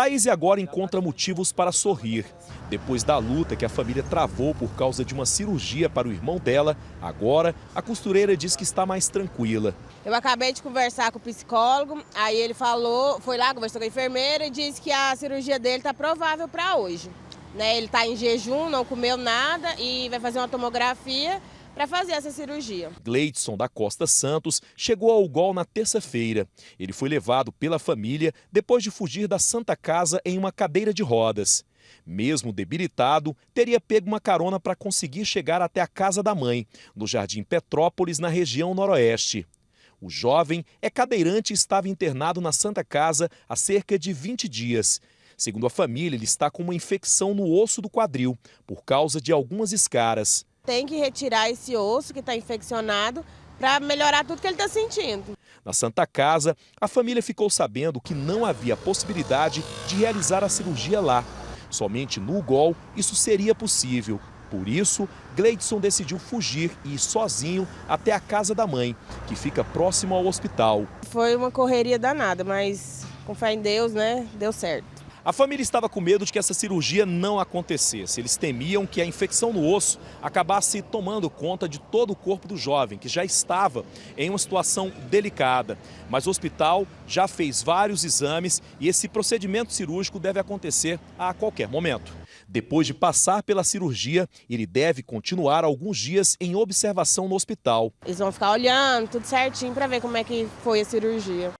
Thaís agora encontra motivos para sorrir. Depois da luta que a família travou por causa de uma cirurgia para o irmão dela, agora a costureira diz que está mais tranquila. Eu acabei de conversar com o psicólogo, aí ele falou, foi lá, conversou com a enfermeira e disse que a cirurgia dele está provável para hoje. Né? Ele está em jejum, não comeu nada e vai fazer uma tomografia para fazer essa cirurgia. Gleidson da Costa Santos chegou ao gol na terça-feira. Ele foi levado pela família depois de fugir da Santa Casa em uma cadeira de rodas. Mesmo debilitado, teria pego uma carona para conseguir chegar até a casa da mãe, no Jardim Petrópolis, na região noroeste. O jovem é cadeirante e estava internado na Santa Casa há cerca de 20 dias. Segundo a família, ele está com uma infecção no osso do quadril, por causa de algumas escaras. Tem que retirar esse osso que está infeccionado para melhorar tudo que ele está sentindo. Na Santa Casa, a família ficou sabendo que não havia possibilidade de realizar a cirurgia lá. Somente no Gol isso seria possível. Por isso, Gleidson decidiu fugir e ir sozinho até a casa da mãe, que fica próximo ao hospital. Foi uma correria danada, mas com fé em Deus, né? Deu certo. A família estava com medo de que essa cirurgia não acontecesse. Eles temiam que a infecção no osso acabasse tomando conta de todo o corpo do jovem, que já estava em uma situação delicada. Mas o hospital já fez vários exames e esse procedimento cirúrgico deve acontecer a qualquer momento. Depois de passar pela cirurgia, ele deve continuar alguns dias em observação no hospital. Eles vão ficar olhando tudo certinho para ver como é que foi a cirurgia.